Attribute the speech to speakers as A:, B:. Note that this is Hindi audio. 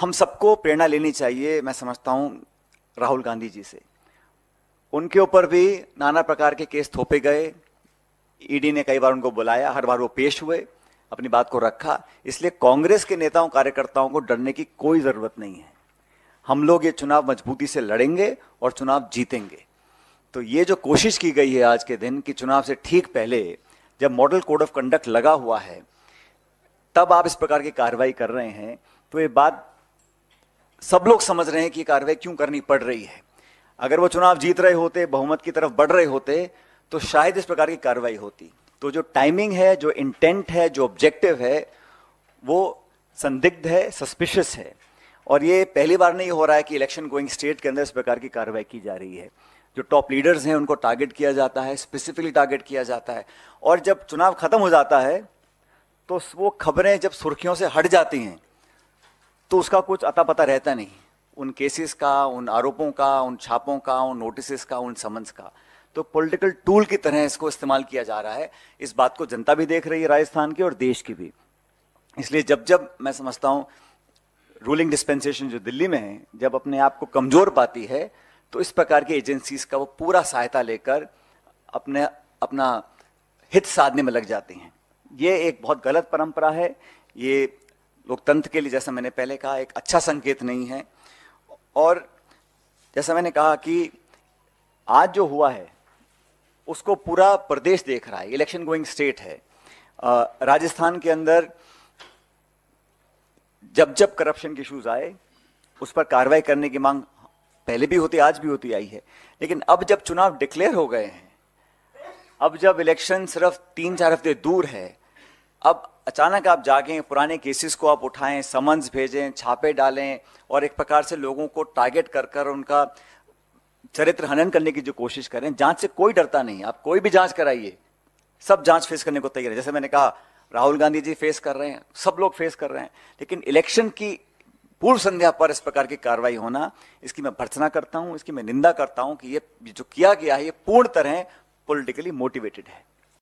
A: हम सबको प्रेरणा लेनी चाहिए मैं समझता हूँ राहुल गांधी जी से उनके ऊपर भी नाना प्रकार के केस थोपे गए ईडी e ने कई बार उनको बुलाया हर बार वो पेश हुए अपनी बात को रखा इसलिए कांग्रेस के नेताओं कार्यकर्ताओं को डरने की कोई ज़रूरत नहीं है हम लोग ये चुनाव मजबूती से लड़ेंगे और चुनाव जीतेंगे तो ये जो कोशिश की गई है आज के दिन कि चुनाव से ठीक पहले जब मॉडल कोड ऑफ कंडक्ट लगा हुआ है तब आप इस प्रकार की कार्रवाई कर रहे हैं तो ये बात सब लोग समझ रहे हैं कि कार्रवाई क्यों करनी पड़ रही है अगर वो चुनाव जीत रहे होते बहुमत की तरफ बढ़ रहे होते तो शायद इस प्रकार की कार्रवाई होती तो जो टाइमिंग है जो इंटेंट है जो ऑब्जेक्टिव है वो संदिग्ध है सस्पिशियस है और ये पहली बार नहीं हो रहा है कि इलेक्शन गोइंग स्टेट के अंदर इस प्रकार की कार्रवाई की जा रही है जो टॉप लीडर्स हैं उनको टारगेट किया जाता है स्पेसिफिकली टारगेट किया जाता है और जब चुनाव खत्म हो जाता है तो वो खबरें जब सुर्खियों से हट जाती हैं तो उसका कुछ अता पता रहता नहीं उन केसेस का उन आरोपों का उन छापों का उन नोटिस का उन समन्स का तो पॉलिटिकल टूल की तरह इसको इस्तेमाल किया जा रहा है इस बात को जनता भी देख रही है राजस्थान की और देश की भी इसलिए जब जब मैं समझता हूं रूलिंग डिस्पेंसेशन जो दिल्ली में है जब अपने आप को कमजोर पाती है तो इस प्रकार की एजेंसीज का वो पूरा सहायता लेकर अपने अपना हित साधने में लग जाती हैं ये एक बहुत गलत परंपरा है ये लोकतंत्र के लिए जैसा मैंने पहले कहा एक अच्छा संकेत नहीं है और जैसा मैंने कहा कि आज जो हुआ है उसको पूरा प्रदेश देख रहा है इलेक्शन गोइंग स्टेट है राजस्थान के अंदर जब जब करप्शन के इशूज आए उस पर कार्रवाई करने की मांग पहले भी होती आज भी होती आई है लेकिन अब जब चुनाव डिक्लेयर हो गए हैं अब जब इलेक्शन सिर्फ तीन चार हफ्ते दूर है अब अचानक आप जागें पुराने केसेस को आप उठाएं समन्स भेजें छापे डालें और एक प्रकार से लोगों को टारगेट कर कर उनका चरित्र हनन करने की जो कोशिश करें जांच से कोई डरता नहीं आप कोई भी जांच कराइए सब जांच फेस करने को तैयार है जैसे मैंने कहा राहुल गांधी जी फेस कर रहे हैं सब लोग फेस कर रहे हैं लेकिन इलेक्शन की पूर्व संध्या पर इस प्रकार की कार्रवाई होना इसकी मैं भर्सना करता हूं इसकी मैं निंदा करता हूं कि ये जो किया गया है ये पूर्ण तरह पॉलिटिकली मोटिवेटेड है